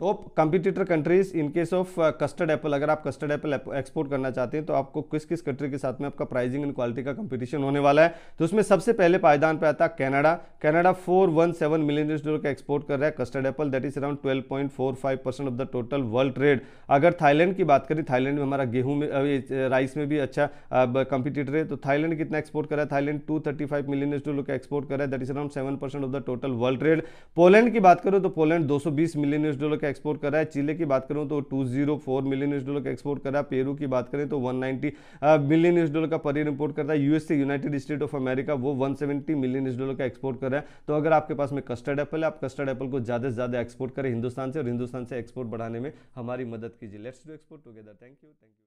top competitor countries in case of custard apple अगर आप custard Apple export करना चाहते हैं तो आपको किस किस कंट्री के साथ में आपका प्राइसिंग एंड क्वालिटी का कंपटीशन होने वाला है तो उसमें सबसे पहले पायदान पे आता है Canada Canada 417 million US dollar का एक्सपोर्ट कर रहा है custard apple that is around 12.45 percent of the total world trade अगर थाईलैंड की बात करें थाईलैंड में हमारा गेहूं में राइस में भी अच्छा कंपिटिटर है तो थाईलैंड कितना एक्सपोर्ट कर रहा है थाईलैंड 235 मिलियन यूएस डॉलर का एक्सपोर्ट कर रहा है that is around seven percent of the total world trade Poland की बात करूँ तो पोलैंड बीस मिलियन यूएस डॉलर का एक्सपोर्ट कर रहा है चिले की बात करूँ तो फोर मिलियन यूएस डॉलर का एक्सपोर्ट कर रहा है पेरू की बात करें तो नाइनटी मिलियन यूएस डॉलर का पनीर इम्पोर्ट रहा है USA United State of America वो सेवेंटी मिलियन यूएस डॉलर का एक्सपोर्ट कर रहा है है तो अगर आपके पास में कस्टर्ड एप्पल है आप कस्टर्ड एप्पल को ज़्यादा से ज़्यादा एक्सपोर्ट करें हिंदुस्तान से और हिंदुस्तान से एक्सपोर्ट बढ़ाने में हमारी मदद कीजिए let's do export together thank you thank you